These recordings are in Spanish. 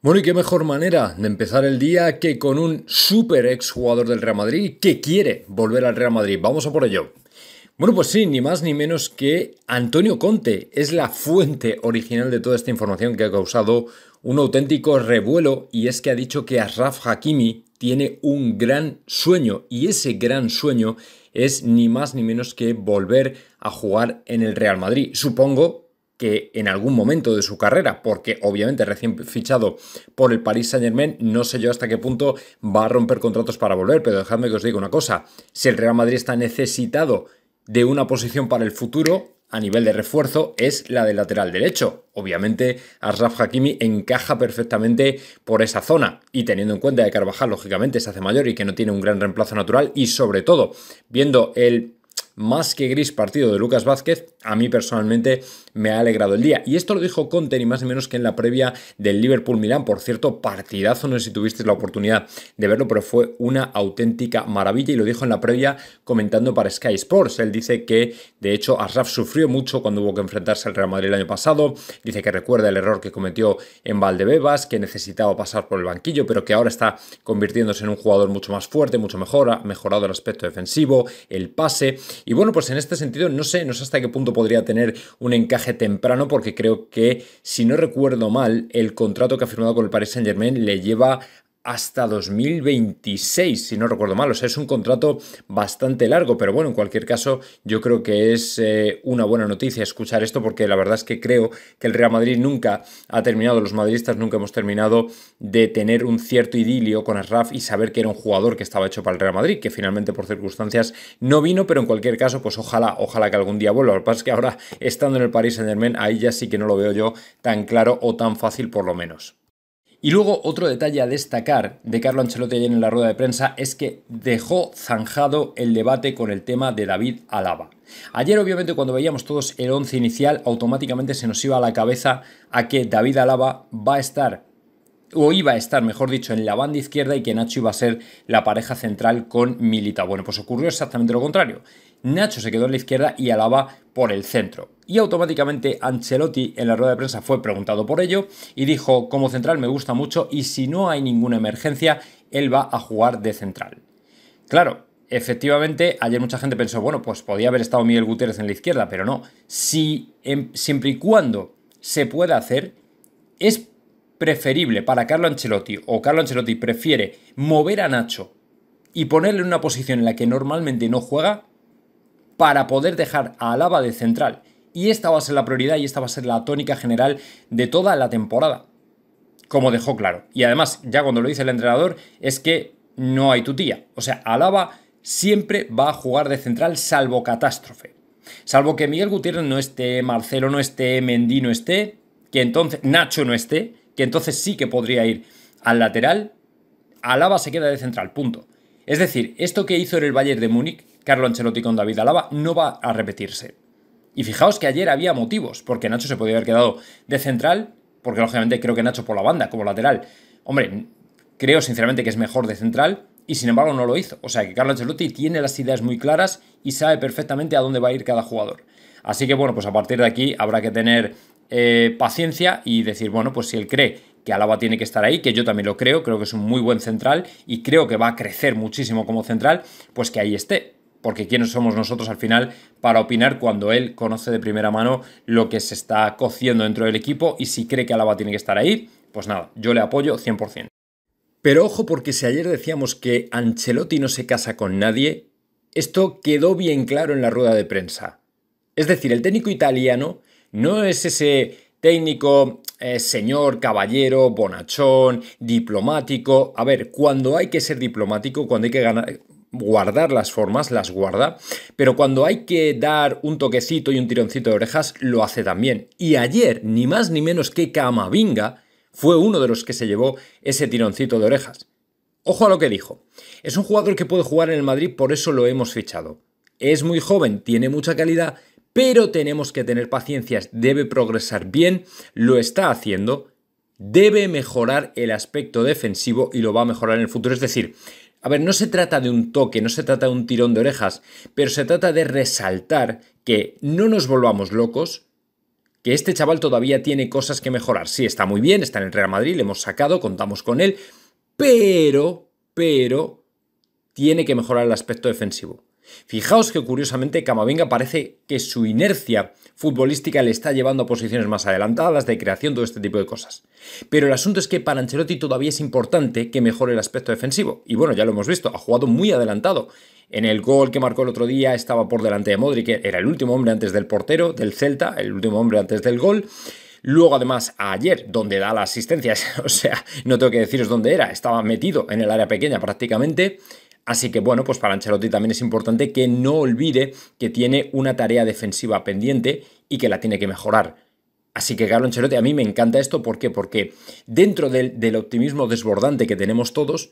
Bueno, y qué mejor manera de empezar el día que con un super ex jugador del Real Madrid que quiere volver al Real Madrid. Vamos a por ello. Bueno, pues sí, ni más ni menos que Antonio Conte es la fuente original de toda esta información que ha causado un auténtico revuelo y es que ha dicho que Asraf Hakimi tiene un gran sueño y ese gran sueño es ni más ni menos que volver a jugar en el Real Madrid. Supongo que en algún momento de su carrera, porque obviamente recién fichado por el Paris Saint Germain, no sé yo hasta qué punto va a romper contratos para volver, pero dejadme que os diga una cosa, si el Real Madrid está necesitado de una posición para el futuro, a nivel de refuerzo es la del lateral derecho. Obviamente, Asraf Hakimi encaja perfectamente por esa zona y teniendo en cuenta que Carvajal, lógicamente, se hace mayor y que no tiene un gran reemplazo natural y sobre todo, viendo el más que gris partido de Lucas Vázquez, a mí personalmente me ha alegrado el día. Y esto lo dijo Conte, ni más ni menos que en la previa del Liverpool-Milán. Por cierto, partidazo, no sé si tuviste la oportunidad de verlo, pero fue una auténtica maravilla y lo dijo en la previa comentando para Sky Sports. Él dice que, de hecho, Asraf sufrió mucho cuando hubo que enfrentarse al Real Madrid el año pasado. Dice que recuerda el error que cometió en Valdebebas, que necesitaba pasar por el banquillo, pero que ahora está convirtiéndose en un jugador mucho más fuerte, mucho mejor, ha mejorado el aspecto defensivo, el pase y bueno, pues en este sentido no sé, no sé hasta qué punto podría tener un encaje temprano porque creo que, si no recuerdo mal, el contrato que ha firmado con el Paris Saint Germain le lleva hasta 2026, si no recuerdo mal. O sea, es un contrato bastante largo, pero bueno, en cualquier caso, yo creo que es eh, una buena noticia escuchar esto porque la verdad es que creo que el Real Madrid nunca ha terminado, los madridistas nunca hemos terminado de tener un cierto idilio con Asraf y saber que era un jugador que estaba hecho para el Real Madrid, que finalmente por circunstancias no vino, pero en cualquier caso, pues ojalá, ojalá que algún día vuelva. Lo que pasa es que ahora, estando en el Paris Saint-Germain, ahí ya sí que no lo veo yo tan claro o tan fácil por lo menos. Y luego otro detalle a destacar de Carlo Ancelotti ayer en la rueda de prensa es que dejó zanjado el debate con el tema de David Alaba. Ayer obviamente cuando veíamos todos el 11 inicial automáticamente se nos iba a la cabeza a que David Alaba va a estar o iba a estar, mejor dicho, en la banda izquierda y que Nacho iba a ser la pareja central con Milita. Bueno, pues ocurrió exactamente lo contrario. Nacho se quedó en la izquierda y Alaba por el centro. Y automáticamente Ancelotti en la rueda de prensa fue preguntado por ello y dijo, como central me gusta mucho y si no hay ninguna emergencia, él va a jugar de central. Claro, efectivamente, ayer mucha gente pensó, bueno, pues podía haber estado Miguel Gutiérrez en la izquierda, pero no. Si, em, siempre y cuando se pueda hacer, es preferible para Carlo Ancelotti o Carlo Ancelotti prefiere mover a Nacho y ponerle en una posición en la que normalmente no juega para poder dejar a Alaba de central. Y esta va a ser la prioridad y esta va a ser la tónica general de toda la temporada. Como dejó claro. Y además, ya cuando lo dice el entrenador, es que no hay tutía. O sea, Alaba siempre va a jugar de central salvo catástrofe. Salvo que Miguel Gutiérrez no esté, Marcelo no esté, Mendy no esté, que entonces Nacho no esté, que entonces sí que podría ir al lateral, Alaba se queda de central, punto. Es decir, esto que hizo en el Bayern de Múnich, Carlo Ancelotti con David Alaba no va a repetirse. Y fijaos que ayer había motivos, porque Nacho se podía haber quedado de central, porque lógicamente creo que Nacho por la banda, como lateral. Hombre, creo sinceramente que es mejor de central, y sin embargo no lo hizo. O sea que Carlo Ancelotti tiene las ideas muy claras y sabe perfectamente a dónde va a ir cada jugador. Así que bueno, pues a partir de aquí habrá que tener eh, paciencia y decir, bueno, pues si él cree que Alaba tiene que estar ahí, que yo también lo creo, creo que es un muy buen central y creo que va a crecer muchísimo como central, pues que ahí esté porque quiénes somos nosotros al final para opinar cuando él conoce de primera mano lo que se está cociendo dentro del equipo y si cree que Alaba tiene que estar ahí, pues nada, yo le apoyo 100%. Pero ojo porque si ayer decíamos que Ancelotti no se casa con nadie, esto quedó bien claro en la rueda de prensa. Es decir, el técnico italiano no es ese técnico eh, señor, caballero, bonachón, diplomático. A ver, cuando hay que ser diplomático, cuando hay que ganar, guardar las formas, las guarda, pero cuando hay que dar un toquecito y un tironcito de orejas, lo hace también. Y ayer, ni más ni menos que Camavinga, fue uno de los que se llevó ese tironcito de orejas. Ojo a lo que dijo. Es un jugador que puede jugar en el Madrid, por eso lo hemos fichado. Es muy joven, tiene mucha calidad, pero tenemos que tener paciencia, debe progresar bien, lo está haciendo, debe mejorar el aspecto defensivo y lo va a mejorar en el futuro. Es decir, a ver, no se trata de un toque, no se trata de un tirón de orejas, pero se trata de resaltar que no nos volvamos locos, que este chaval todavía tiene cosas que mejorar. Sí, está muy bien, está en el Real Madrid, le hemos sacado, contamos con él, pero, pero, tiene que mejorar el aspecto defensivo. Fijaos que curiosamente Camavinga parece que su inercia futbolística le está llevando a posiciones más adelantadas, de creación, todo este tipo de cosas. Pero el asunto es que para Ancelotti todavía es importante que mejore el aspecto defensivo. Y bueno, ya lo hemos visto, ha jugado muy adelantado. En el gol que marcó el otro día estaba por delante de Modric, era el último hombre antes del portero, del Celta, el último hombre antes del gol. Luego, además, ayer, donde da la asistencia, o sea, no tengo que deciros dónde era, estaba metido en el área pequeña prácticamente. Así que bueno, pues para Ancelotti también es importante que no olvide que tiene una tarea defensiva pendiente y que la tiene que mejorar. Así que Carlo Ancelotti, a mí me encanta esto, ¿por qué? Porque dentro del, optimismo desbordante que tenemos todos,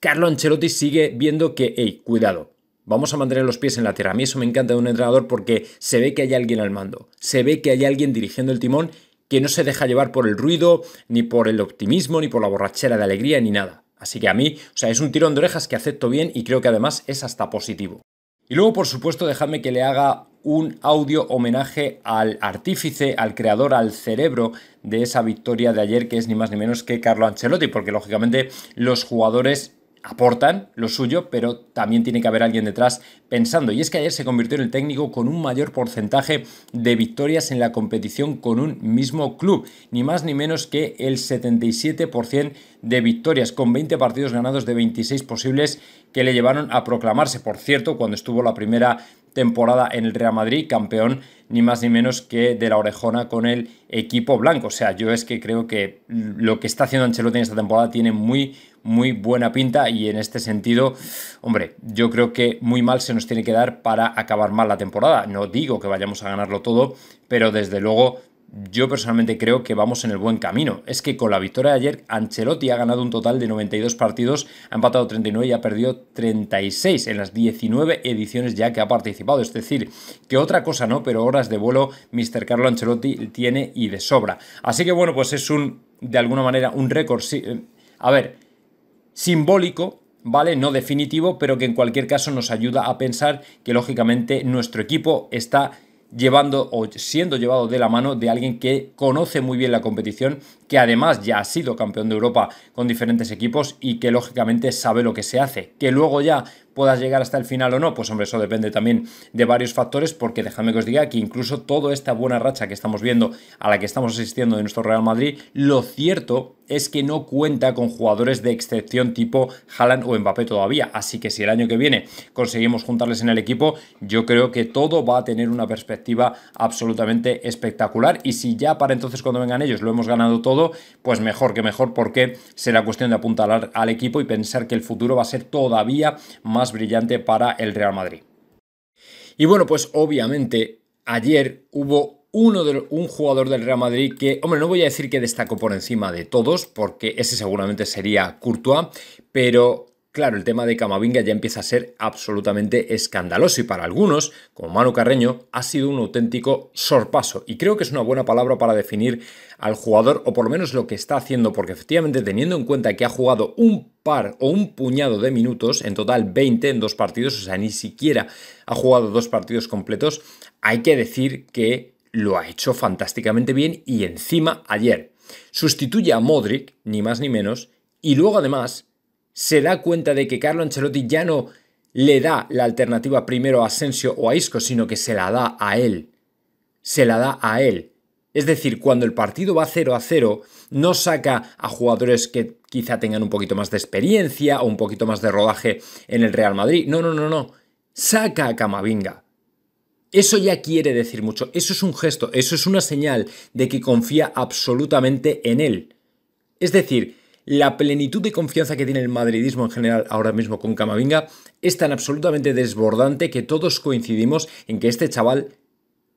Carlo Ancelotti sigue viendo que, hey, cuidado, Vamos a mantener los pies en la tierra. A mí eso me encanta de un entrenador porque se ve que hay alguien al mando, se ve que hay alguien dirigiendo el timón que no se deja llevar por el ruido, ni por el optimismo, ni por la borrachera de alegría, ni nada. Así que a mí, o sea, es un tirón de orejas que acepto bien y creo que además es hasta positivo. Y luego, por supuesto, dejadme que le haga un audio homenaje al artífice, al creador, al cerebro de esa victoria de ayer, que es ni más ni menos que Carlo Ancelotti, porque lógicamente los jugadores aportan lo suyo, pero también tiene que haber alguien detrás pensando. Y es que ayer se convirtió en el técnico con un mayor porcentaje de victorias en la competición con un mismo club, ni más ni menos que el 77% de victorias, con 20 partidos ganados de 26 posibles que le llevaron a proclamarse. Por cierto, cuando estuvo la primera temporada en el Real Madrid, campeón ni más ni menos que de la orejona con el equipo blanco. O sea, yo es que creo que lo que está haciendo Ancelotti en esta temporada tiene muy, muy buena pinta y en este sentido, hombre, yo creo que muy mal se nos tiene que dar para acabar mal la temporada. No digo que vayamos a ganarlo todo, pero desde luego yo personalmente creo que vamos en el buen camino. Es que con la victoria de ayer, Ancelotti ha ganado un total de 92 partidos, ha empatado 39 y ha perdido 36 en las 19 ediciones ya que ha participado. Es decir, que otra cosa no, pero horas de vuelo Mr. Carlo Ancelotti tiene y de sobra. Así que bueno, pues es un, de alguna manera, un récord, eh, a ver, simbólico, ¿vale? No definitivo, pero que en cualquier caso nos ayuda a pensar que lógicamente nuestro equipo está llevando o siendo llevado de la mano de alguien que conoce muy bien la competición que además ya ha sido campeón de Europa con diferentes equipos y que lógicamente sabe lo que se hace. Que luego ya puedas llegar hasta el final o no, pues hombre, eso depende también de varios factores, porque déjame que os diga que incluso toda esta buena racha que estamos viendo, a la que estamos asistiendo de nuestro Real Madrid, lo cierto es que no cuenta con jugadores de excepción tipo Haaland o Mbappé todavía, así que si el año que viene conseguimos juntarles en el equipo, yo creo que todo va a tener una perspectiva absolutamente espectacular y si ya para entonces cuando vengan ellos lo hemos ganado todo, pues mejor que mejor porque será cuestión de apuntalar al equipo y pensar que el futuro va a ser todavía más brillante para el Real Madrid. Y bueno, pues obviamente ayer hubo uno de, un jugador del Real Madrid que, hombre, no voy a decir que destacó por encima de todos, porque ese seguramente sería Courtois, pero Claro, el tema de Camavinga ya empieza a ser absolutamente escandaloso y para algunos, como Manu Carreño, ha sido un auténtico sorpaso. Y creo que es una buena palabra para definir al jugador, o por lo menos lo que está haciendo, porque efectivamente teniendo en cuenta que ha jugado un par o un puñado de minutos, en total 20 en dos partidos, o sea, ni siquiera ha jugado dos partidos completos, hay que decir que lo ha hecho fantásticamente bien y encima ayer sustituye a Modric, ni más ni menos, y luego además se da cuenta de que Carlo Ancelotti ya no le da la alternativa primero a Asensio o a Isco, sino que se la da a él. Se la da a él. Es decir, cuando el partido va 0 a 0, no saca a jugadores que quizá tengan un poquito más de experiencia o un poquito más de rodaje en el Real Madrid. No, no, no, no. Saca a Camavinga. Eso ya quiere decir mucho. Eso es un gesto, eso es una señal de que confía absolutamente en él. Es decir, la plenitud de confianza que tiene el madridismo en general ahora mismo con Camavinga es tan absolutamente desbordante que todos coincidimos en que este chaval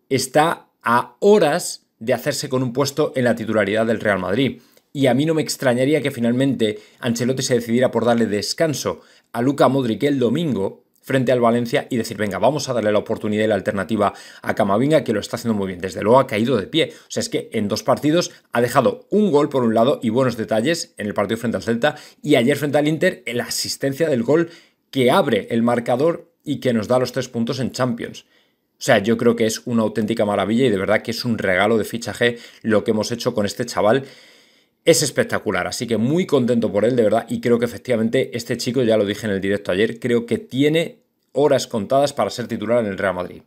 está a horas de hacerse con un puesto en la titularidad del Real Madrid. Y a mí no me extrañaría que finalmente Ancelotti se decidiera por darle descanso a Luca Modric el domingo frente al Valencia y decir, venga, vamos a darle la oportunidad y la alternativa a Camavinga, que lo está haciendo muy bien. Desde luego ha caído de pie. O sea, es que en dos partidos ha dejado un gol por un lado y buenos detalles en el partido frente al Celta y ayer frente al Inter la asistencia del gol que abre el marcador y que nos da los tres puntos en Champions. O sea, yo creo que es una auténtica maravilla y de verdad que es un regalo de fichaje lo que hemos hecho con este chaval es espectacular, así que muy contento por él, de verdad, y creo que efectivamente este chico, ya lo dije en el directo ayer, creo que tiene horas contadas para ser titular en el Real Madrid.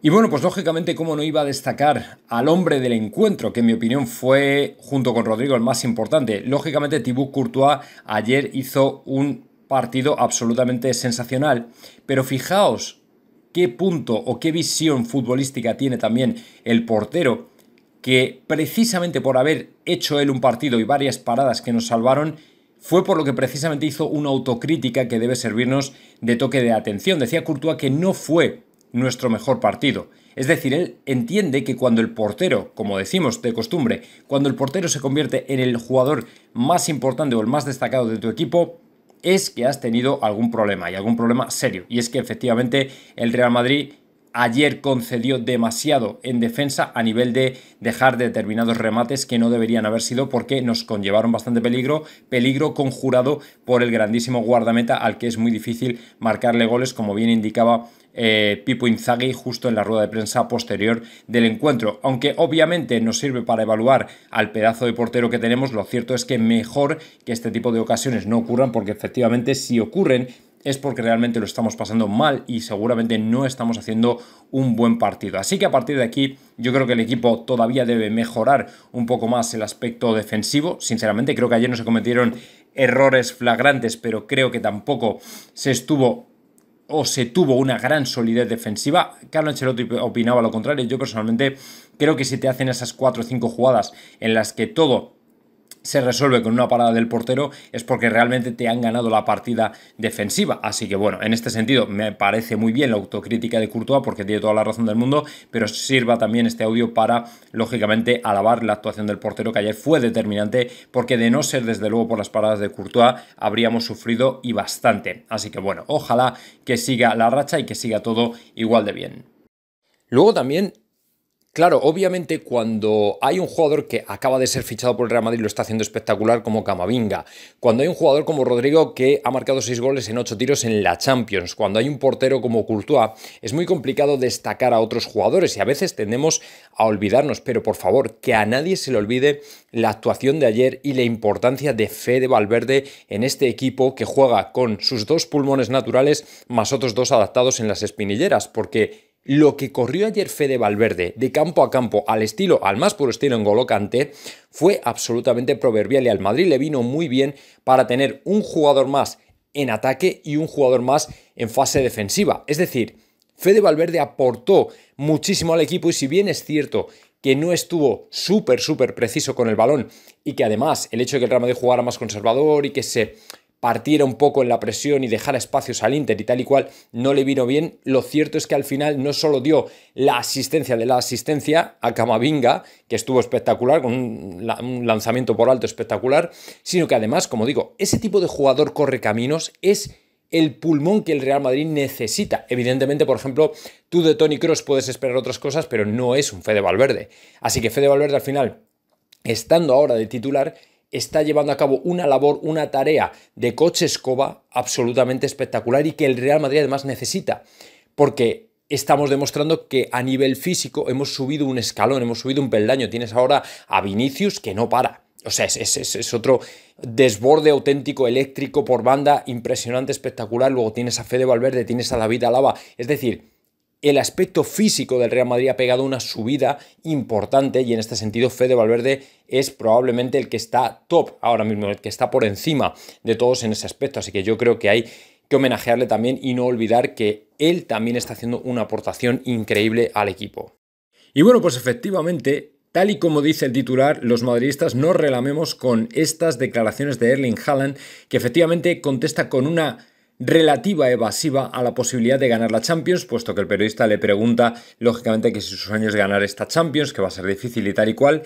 Y bueno, pues lógicamente, ¿cómo no iba a destacar al hombre del encuentro, que en mi opinión fue, junto con Rodrigo, el más importante? Lógicamente, Thibaut Courtois ayer hizo un partido absolutamente sensacional, pero fijaos qué punto o qué visión futbolística tiene también el portero que precisamente por haber hecho él un partido y varias paradas que nos salvaron, fue por lo que precisamente hizo una autocrítica que debe servirnos de toque de atención. Decía Courtois que no fue nuestro mejor partido. Es decir, él entiende que cuando el portero, como decimos de costumbre, cuando el portero se convierte en el jugador más importante o el más destacado de tu equipo, es que has tenido algún problema y algún problema serio. Y es que efectivamente el Real Madrid ayer concedió demasiado en defensa a nivel de dejar determinados remates que no deberían haber sido porque nos conllevaron bastante peligro, peligro conjurado por el grandísimo guardameta al que es muy difícil marcarle goles, como bien indicaba eh, Pipo Inzaghi justo en la rueda de prensa posterior del encuentro. Aunque obviamente nos sirve para evaluar al pedazo de portero que tenemos, lo cierto es que mejor que este tipo de ocasiones no ocurran porque efectivamente si ocurren es porque realmente lo estamos pasando mal y seguramente no estamos haciendo un buen partido. Así que a partir de aquí yo creo que el equipo todavía debe mejorar un poco más el aspecto defensivo. Sinceramente creo que ayer no se cometieron errores flagrantes, pero creo que tampoco se estuvo o se tuvo una gran solidez defensiva. Carlos Ancelotti opinaba lo contrario. Yo personalmente creo que si te hacen esas 4 o 5 jugadas en las que todo se resuelve con una parada del portero es porque realmente te han ganado la partida defensiva. Así que bueno, en este sentido me parece muy bien la autocrítica de Courtois porque tiene toda la razón del mundo, pero sirva también este audio para, lógicamente, alabar la actuación del portero que ayer fue determinante porque de no ser desde luego por las paradas de Courtois habríamos sufrido y bastante. Así que bueno, ojalá que siga la racha y que siga todo igual de bien. Luego también Claro, obviamente cuando hay un jugador que acaba de ser fichado por el Real Madrid lo está haciendo espectacular como Camavinga, cuando hay un jugador como Rodrigo que ha marcado seis goles en ocho tiros en la Champions, cuando hay un portero como Courtois, es muy complicado destacar a otros jugadores y a veces tendemos a olvidarnos, pero por favor, que a nadie se le olvide la actuación de ayer y la importancia de Fede Valverde en este equipo que juega con sus dos pulmones naturales más otros dos adaptados en las espinilleras, porque lo que corrió ayer Fede Valverde de campo a campo al estilo, al más puro estilo en Golocante, fue absolutamente proverbial y al Madrid le vino muy bien para tener un jugador más en ataque y un jugador más en fase defensiva. Es decir, Fede Valverde aportó muchísimo al equipo y si bien es cierto que no estuvo súper, súper preciso con el balón y que además el hecho de que el Real Madrid jugara más conservador y que se partiera un poco en la presión y dejara espacios al Inter y tal y cual, no le vino bien. Lo cierto es que al final no solo dio la asistencia de la asistencia a Camavinga, que estuvo espectacular, con un, lanzamiento por alto espectacular, sino que además, como digo, ese tipo de jugador corre caminos es el pulmón que el Real Madrid necesita. Evidentemente, por ejemplo, tú de Tony Cross puedes esperar otras cosas, pero no es un Fede Valverde. Así que Fede Valverde al final, estando ahora de titular, está llevando a cabo una labor, una tarea de coche escoba absolutamente espectacular y que el Real Madrid además necesita, porque estamos demostrando que a nivel físico hemos subido un escalón, hemos subido un peldaño. Tienes ahora a Vinicius que no para. O sea, es, es, es, otro desborde auténtico, eléctrico por banda, impresionante, espectacular. Luego tienes a Fede Valverde, tienes a David Alaba. Es decir, el aspecto físico del Real Madrid ha pegado una subida importante y en este sentido Fede Valverde es probablemente el que está top ahora mismo, el que está por encima de todos en ese aspecto. Así que yo creo que hay que homenajearle también y no olvidar que él también está haciendo una aportación increíble al equipo. Y bueno, pues efectivamente, tal y como dice el titular, los madridistas no relamemos con estas declaraciones de Erling Haaland, que efectivamente contesta con una relativa evasiva a la posibilidad de ganar la Champions, puesto que el periodista le pregunta, lógicamente, que si su sueño es ganar esta Champions, que va a ser difícil y tal y cual.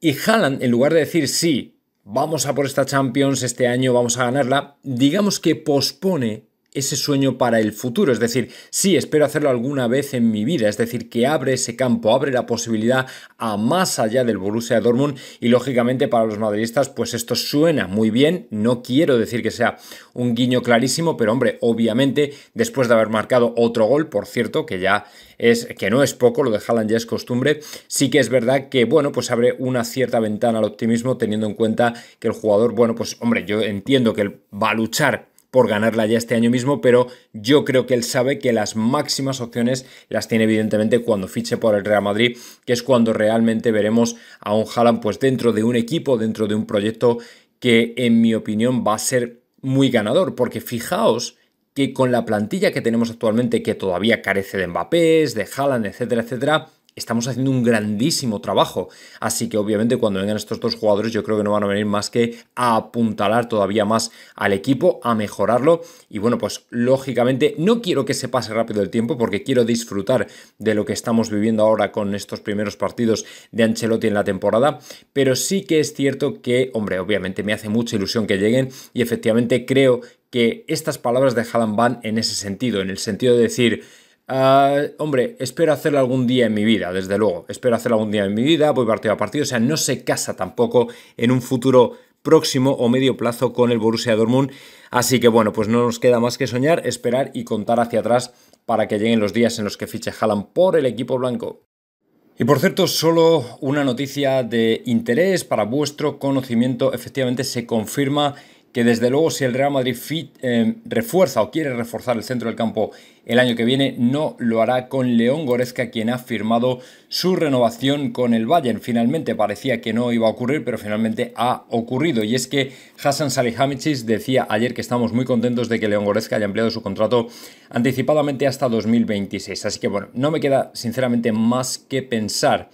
Y Haaland, en lugar de decir sí, vamos a por esta Champions este año, vamos a ganarla, digamos que pospone ese sueño para el futuro. Es decir, sí, espero hacerlo alguna vez en mi vida. Es decir, que abre ese campo, abre la posibilidad a más allá del Borussia Dortmund. Y lógicamente para los madridistas, pues esto suena muy bien. No quiero decir que sea un guiño clarísimo, pero hombre, obviamente, después de haber marcado otro gol, por cierto, que ya es que no es poco, lo de Haaland ya es costumbre, sí que es verdad que, bueno, pues abre una cierta ventana al optimismo teniendo en cuenta que el jugador, bueno, pues hombre, yo entiendo que va a luchar por ganarla ya este año mismo, pero yo creo que él sabe que las máximas opciones las tiene evidentemente cuando fiche por el Real Madrid, que es cuando realmente veremos a un Haaland pues dentro de un equipo, dentro de un proyecto que en mi opinión va a ser muy ganador, porque fijaos que con la plantilla que tenemos actualmente, que todavía carece de Mbappés, de Haaland, etcétera, etcétera, estamos haciendo un grandísimo trabajo. Así que obviamente cuando vengan estos dos jugadores yo creo que no van a venir más que a apuntalar todavía más al equipo, a mejorarlo. Y bueno, pues lógicamente no quiero que se pase rápido el tiempo porque quiero disfrutar de lo que estamos viviendo ahora con estos primeros partidos de Ancelotti en la temporada. Pero sí que es cierto que, hombre, obviamente me hace mucha ilusión que lleguen y efectivamente creo que estas palabras de Haaland van en ese sentido, en el sentido de decir Ah, hombre, espero hacerlo algún día en mi vida, desde luego. Espero hacerlo algún día en mi vida, voy partido a partido. O sea, no se casa tampoco en un futuro próximo o medio plazo con el Borussia Dortmund. Así que bueno, pues no nos queda más que soñar, esperar y contar hacia atrás para que lleguen los días en los que fiche Jalan por el equipo blanco. Y por cierto, solo una noticia de interés para vuestro conocimiento. Efectivamente, se confirma que desde luego si el Real Madrid eh, refuerza o quiere reforzar el centro del campo el año que viene, no lo hará con León Goresca, quien ha firmado su renovación con el Bayern. Finalmente parecía que no iba a ocurrir, pero finalmente ha ocurrido. Y es que Hassan Salihamidzic decía ayer que estamos muy contentos de que León Goresca haya ampliado su contrato anticipadamente hasta 2026. Así que bueno, no me queda sinceramente más que pensar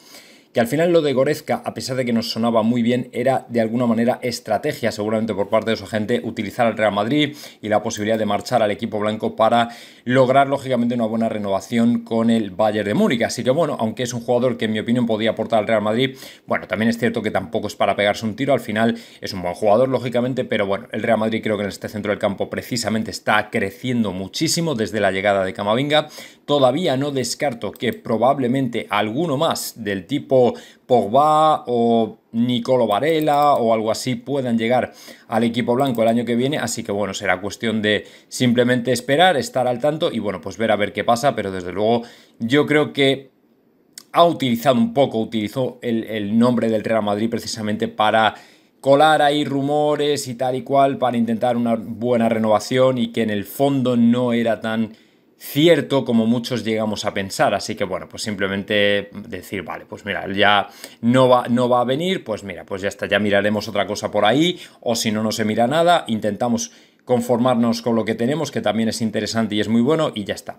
que al final lo de Gorezka, a pesar de que nos sonaba muy bien, era de alguna manera estrategia seguramente por parte de su gente utilizar al Real Madrid y la posibilidad de marchar al equipo blanco para lograr lógicamente una buena renovación con el Bayern de Múnich. Así que bueno, aunque es un jugador que en mi opinión podía aportar al Real Madrid, bueno, también es cierto que tampoco es para pegarse un tiro, al final es un buen jugador lógicamente, pero bueno, el Real Madrid creo que en este centro del campo precisamente está creciendo muchísimo desde la llegada de Camavinga. Todavía no descarto que probablemente alguno más del tipo Pogba o Nicolo Varela o algo así puedan llegar al equipo blanco el año que viene. Así que bueno, será cuestión de simplemente esperar, estar al tanto y bueno, pues ver a ver qué pasa. Pero desde luego yo creo que ha utilizado un poco, utilizó el nombre del Real Madrid precisamente para colar ahí rumores y tal y cual para intentar una buena renovación y que en el fondo no era tan cierto como muchos llegamos a pensar. Así que bueno, pues simplemente decir, vale, pues mira, ya no va, no va a venir, pues mira, pues ya está, ya miraremos otra cosa por ahí, o si no, no se mira nada, intentamos conformarnos con lo que tenemos, que también es interesante y es muy bueno, y ya está.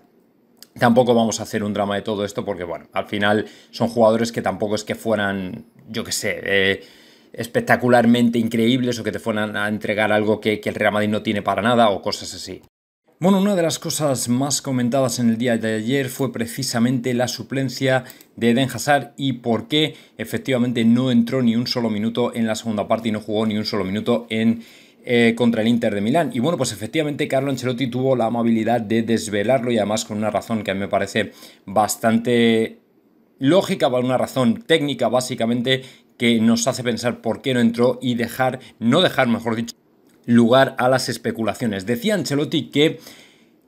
Tampoco vamos a hacer un drama de todo esto porque, bueno, al final son jugadores que tampoco es que fueran, yo qué sé, eh, espectacularmente increíbles o que te fueran a entregar algo que, que el Real Madrid no tiene para nada o cosas así. Bueno, una de las cosas más comentadas en el día de ayer fue precisamente la suplencia de Eden Hazard y por qué efectivamente no entró ni un solo minuto en la segunda parte y no jugó ni un solo minuto en eh, contra el Inter de Milán. Y bueno, pues efectivamente Carlo Ancelotti tuvo la amabilidad de desvelarlo y además con una razón que a mí me parece bastante lógica, una razón técnica básicamente que nos hace pensar por qué no entró y dejar, no dejar, mejor dicho, lugar a las especulaciones. Decía Ancelotti que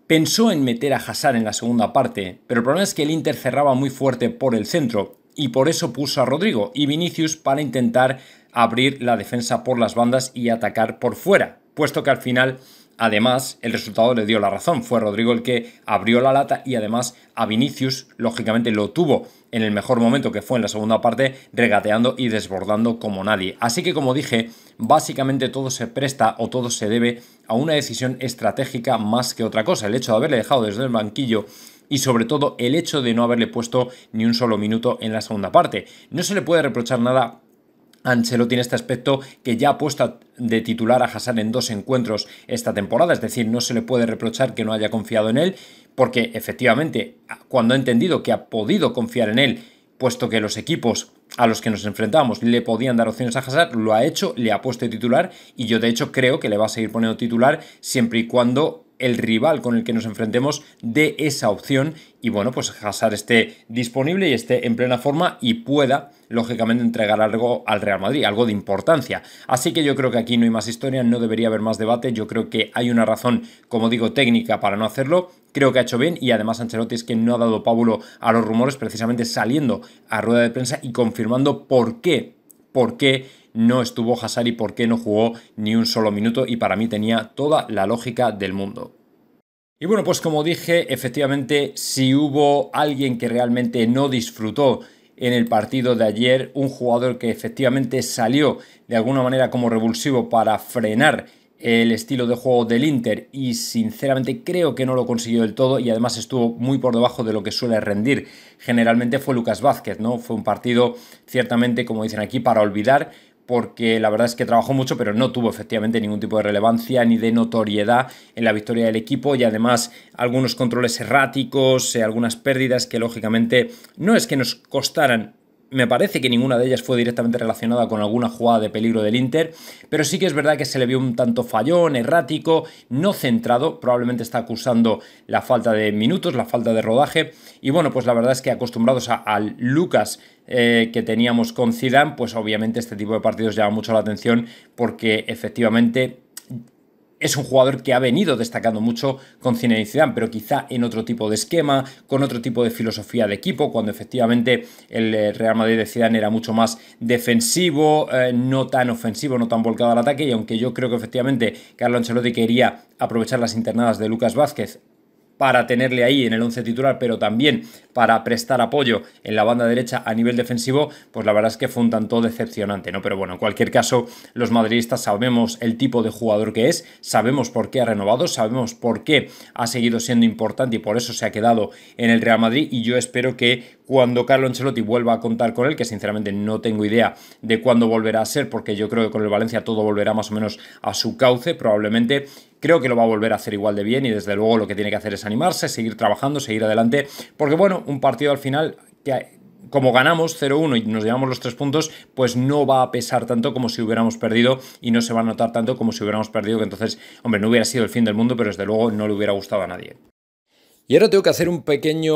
pensó en meter a Hazard en la segunda parte, pero el problema es que el Inter cerraba muy fuerte por el centro y por eso puso a Rodrigo y Vinicius para intentar abrir la defensa por las bandas y atacar por fuera, puesto que al final Además, el resultado le dio la razón. Fue Rodrigo el que abrió la lata y además a Vinicius, lógicamente, lo tuvo en el mejor momento que fue en la segunda parte, regateando y desbordando como nadie. Así que, como dije, básicamente todo se presta o todo se debe a una decisión estratégica más que otra cosa. El hecho de haberle dejado desde el banquillo y sobre todo el hecho de no haberle puesto ni un solo minuto en la segunda parte. No se le puede reprochar nada Ancelotti tiene este aspecto que ya ha puesto de titular a Hazard en dos encuentros esta temporada, es decir, no se le puede reprochar que no haya confiado en él, porque efectivamente, cuando ha entendido que ha podido confiar en él, puesto que los equipos a los que nos enfrentábamos le podían dar opciones a Hazard, lo ha hecho, le ha puesto de titular y yo de hecho creo que le va a seguir poniendo titular siempre y cuando el rival con el que nos enfrentemos dé esa opción y bueno, pues Hazard esté disponible y esté en plena forma y pueda, lógicamente, entregar algo al Real Madrid, algo de importancia. Así que yo creo que aquí no hay más historia, no debería haber más debate, yo creo que hay una razón, como digo, técnica para no hacerlo, creo que ha hecho bien y además Ancelotti es que no ha dado pábulo a los rumores, precisamente saliendo a rueda de prensa y confirmando por qué, por qué no estuvo Hazard y por qué no jugó ni un solo minuto y para mí tenía toda la lógica del mundo. Y bueno, pues como dije, efectivamente, si hubo alguien que realmente no disfrutó en el partido de ayer, un jugador que efectivamente salió de alguna manera como revulsivo para frenar el estilo de juego del Inter y sinceramente creo que no lo consiguió del todo y además estuvo muy por debajo de lo que suele rendir generalmente fue Lucas Vázquez, ¿no? Fue un partido ciertamente, como dicen aquí, para olvidar porque la verdad es que trabajó mucho, pero no tuvo efectivamente ningún tipo de relevancia ni de notoriedad en la victoria del equipo y además algunos controles erráticos, eh, algunas pérdidas que lógicamente no es que nos costaran me parece que ninguna de ellas fue directamente relacionada con alguna jugada de peligro del Inter, pero sí que es verdad que se le vio un tanto fallón, errático, no centrado, probablemente está acusando la falta de minutos, la falta de rodaje, y bueno, pues la verdad es que acostumbrados al Lucas eh, que teníamos con Zidane, pues obviamente este tipo de partidos llama mucho la atención porque efectivamente es un jugador que ha venido destacando mucho con Zinedine Zidane, pero quizá en otro tipo de esquema, con otro tipo de filosofía de equipo, cuando efectivamente el eh, Real Madrid de Zidane era mucho más defensivo, eh, no tan ofensivo, no tan volcado al ataque, y aunque yo creo que efectivamente Carlo Ancelotti quería aprovechar las internadas de Lucas Vázquez para tenerle ahí en el 11 titular, pero también para prestar apoyo en la banda derecha a nivel defensivo, pues la verdad es que fue un tanto decepcionante, ¿no? Pero bueno, en cualquier caso, los madridistas sabemos el tipo de jugador que es, sabemos por qué ha renovado, sabemos por qué ha seguido siendo importante y por eso se ha quedado en el Real Madrid y yo espero que cuando Carlo Ancelotti vuelva a contar con él, que sinceramente no tengo idea de cuándo volverá a ser, porque yo creo que con el Valencia todo volverá más o menos a su cauce, probablemente Creo que lo va a volver a hacer igual de bien y desde luego lo que tiene que hacer es animarse, seguir trabajando, seguir adelante, porque bueno, un partido al final que como ganamos 0-1 y nos llevamos los tres puntos, pues no va a pesar tanto como si hubiéramos perdido y no se va a notar tanto como si hubiéramos perdido, que entonces, hombre, no hubiera sido el fin del mundo, pero desde luego no le hubiera gustado a nadie. Y ahora tengo que hacer un pequeño,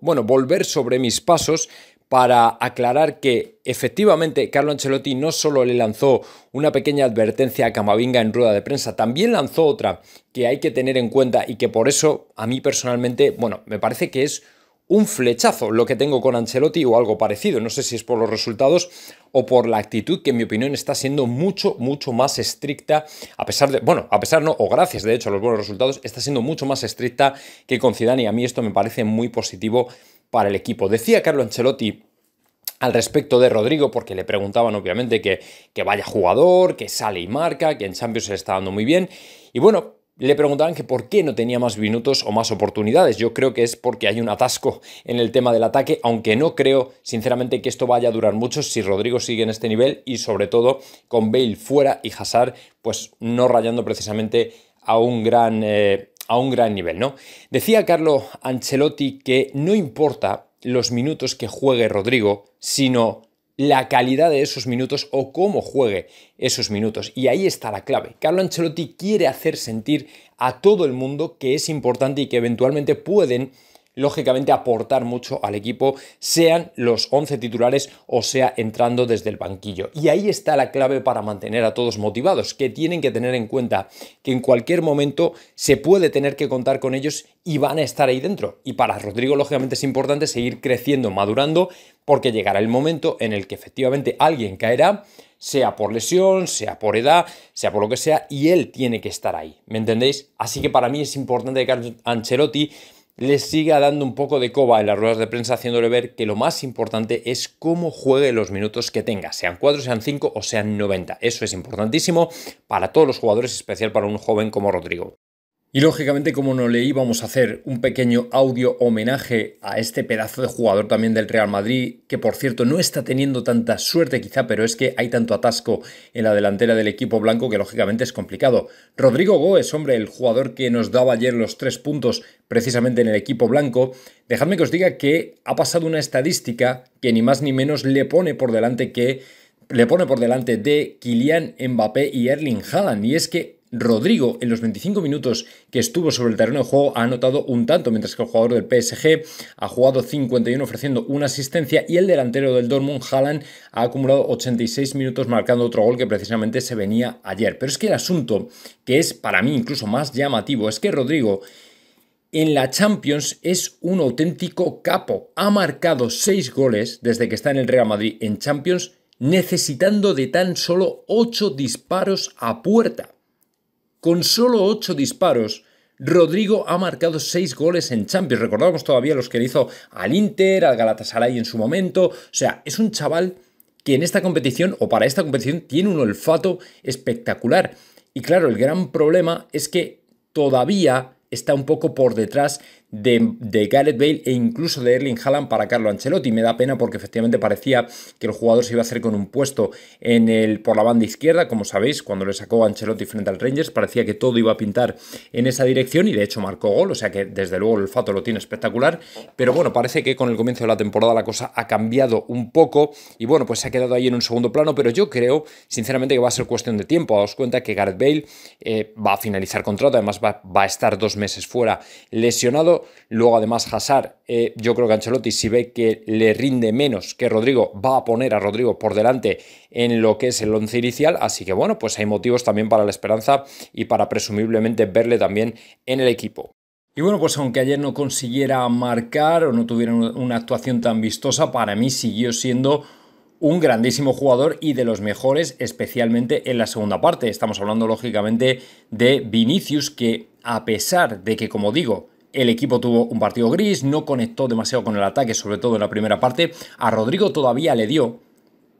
bueno, volver sobre mis pasos para aclarar que efectivamente Carlo Ancelotti no solo le lanzó una pequeña advertencia a Camavinga en rueda de prensa, también lanzó otra que hay que tener en cuenta y que por eso a mí personalmente, bueno, me parece que es un flechazo lo que tengo con Ancelotti o algo parecido. No sé si es por los resultados o por la actitud que en mi opinión está siendo mucho, mucho más estricta, a pesar de, bueno, a pesar no, o gracias de hecho a los buenos resultados, está siendo mucho más estricta que con Zidane y a mí esto me parece muy positivo para el equipo. Decía Carlo Ancelotti al respecto de Rodrigo, porque le preguntaban obviamente que, que vaya jugador, que sale y marca, que en Champions se está dando muy bien. Y bueno, le preguntaban que por qué no tenía más minutos o más oportunidades. Yo creo que es porque hay un atasco en el tema del ataque, aunque no creo sinceramente que esto vaya a durar mucho si Rodrigo sigue en este nivel y sobre todo con Bale fuera y Hazard pues no rayando precisamente a un gran eh, a un gran nivel, ¿no? Decía Carlo Ancelotti que no importa los minutos que juegue Rodrigo, sino la calidad de esos minutos o cómo juegue esos minutos. Y ahí está la clave. Carlo Ancelotti quiere hacer sentir a todo el mundo que es importante y que eventualmente pueden lógicamente aportar mucho al equipo, sean los 11 titulares o sea entrando desde el banquillo. Y ahí está la clave para mantener a todos motivados, que tienen que tener en cuenta que en cualquier momento se puede tener que contar con ellos y van a estar ahí dentro. Y para Rodrigo, lógicamente, es importante seguir creciendo, madurando, porque llegará el momento en el que efectivamente alguien caerá sea por lesión, sea por edad, sea por lo que sea, y él tiene que estar ahí, ¿me entendéis? Así que para mí es importante que Ancelotti le siga dando un poco de coba en las ruedas de prensa, haciéndole ver que lo más importante es cómo juegue los minutos que tenga, sean 4, sean 5 o sean 90. Eso es importantísimo para todos los jugadores, especial para un joven como Rodrigo. Y lógicamente, como no le íbamos a hacer un pequeño audio homenaje a este pedazo de jugador también del Real Madrid, que por cierto no está teniendo tanta suerte quizá, pero es que hay tanto atasco en la delantera del equipo blanco que lógicamente es complicado. Rodrigo es hombre, el jugador que nos daba ayer los tres puntos precisamente en el equipo blanco, dejadme que os diga que ha pasado una estadística que ni más ni menos le pone por delante que le pone por delante de Kylian Mbappé y Erling Haaland. Y es que Rodrigo, en los 25 minutos que estuvo sobre el terreno de juego, ha anotado un tanto, mientras que el jugador del PSG ha jugado 51 ofreciendo una asistencia y el delantero del Dortmund, Haaland, ha acumulado 86 minutos marcando otro gol que precisamente se venía ayer. Pero es que el asunto, que es para mí incluso más llamativo, es que Rodrigo en la Champions es un auténtico capo. Ha marcado seis goles desde que está en el Real Madrid en Champions, necesitando de tan solo 8 disparos a puerta. Con solo ocho disparos, Rodrigo ha marcado seis goles en Champions. Recordamos todavía los que le hizo al Inter, al Galatasaray en su momento. O sea, es un chaval que en esta competición, o para esta competición, tiene un olfato espectacular. Y claro, el gran problema es que todavía está un poco por detrás de, Gareth Bale e incluso de Erling Haaland para Carlo Ancelotti. Me da pena porque efectivamente parecía que el jugador se iba a hacer con un puesto en el, por la banda izquierda, como sabéis, cuando le sacó Ancelotti frente al Rangers, parecía que todo iba a pintar en esa dirección y de hecho marcó gol, o sea que desde luego el olfato lo tiene espectacular, pero bueno, parece que con el comienzo de la temporada la cosa ha cambiado un poco y bueno, pues se ha quedado ahí en un segundo plano, pero yo creo sinceramente que va a ser cuestión de tiempo, daos cuenta que Gareth Bale eh, va a finalizar contrato, además va a estar dos meses fuera lesionado, Luego, además, Hazard, eh, yo creo que Ancelotti, si ve que le rinde menos que Rodrigo, va a poner a Rodrigo por delante en lo que es el once inicial. Así que, bueno, pues hay motivos también para la esperanza y para presumiblemente verle también en el equipo. Y bueno, pues aunque ayer no consiguiera marcar o no tuviera una actuación tan vistosa, para mí siguió siendo un grandísimo jugador y de los mejores, especialmente en la segunda parte. Estamos hablando, lógicamente, de Vinicius, que a pesar de que, como digo, el equipo tuvo un partido gris, no conectó demasiado con el ataque, sobre todo en la primera parte. A Rodrigo todavía le dio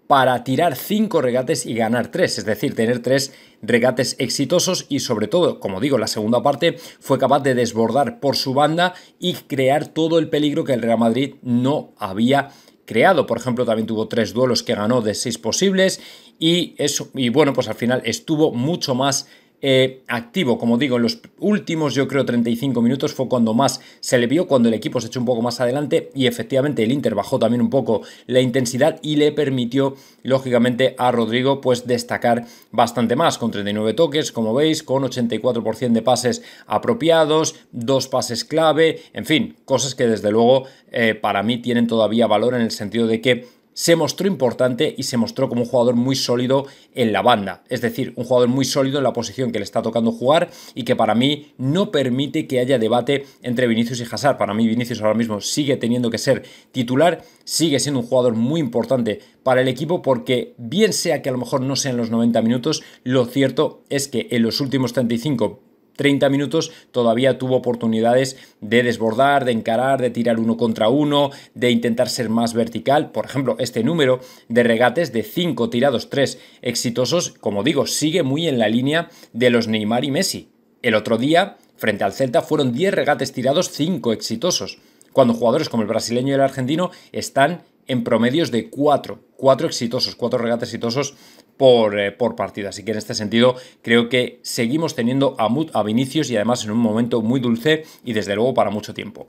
para tirar cinco regates y ganar tres, es decir, tener tres regates exitosos y sobre todo, como digo, la segunda parte fue capaz de desbordar por su banda y crear todo el peligro que el Real Madrid no había creado. Por ejemplo, también tuvo tres duelos que ganó de seis posibles y, eso, y bueno, pues al final estuvo mucho más eh, activo. Como digo, en los últimos, yo creo, 35 minutos fue cuando más se le vio, cuando el equipo se echó un poco más adelante y efectivamente el Inter bajó también un poco la intensidad y le permitió, lógicamente, a Rodrigo pues destacar bastante más, con 39 toques, como veis, con 84% de pases apropiados, dos pases clave, en fin, cosas que desde luego eh, para mí tienen todavía valor en el sentido de que se mostró importante y se mostró como un jugador muy sólido en la banda. Es decir, un jugador muy sólido en la posición que le está tocando jugar y que para mí no permite que haya debate entre Vinicius y Hazard. Para mí Vinicius ahora mismo sigue teniendo que ser titular, sigue siendo un jugador muy importante para el equipo porque bien sea que a lo mejor no sean los 90 minutos, lo cierto es que en los últimos 35 30 minutos todavía tuvo oportunidades de desbordar, de encarar, de tirar uno contra uno, de intentar ser más vertical. Por ejemplo, este número de regates de 5 tirados, 3 exitosos, como digo, sigue muy en la línea de los Neymar y Messi. El otro día, frente al Celta, fueron 10 regates tirados, 5 exitosos, cuando jugadores como el brasileño y el argentino están en promedios de 4, 4 exitosos, 4 regates exitosos por, eh, por, partida. Así que en este sentido creo que seguimos teniendo a a Vinicius y además en un momento muy dulce y desde luego para mucho tiempo.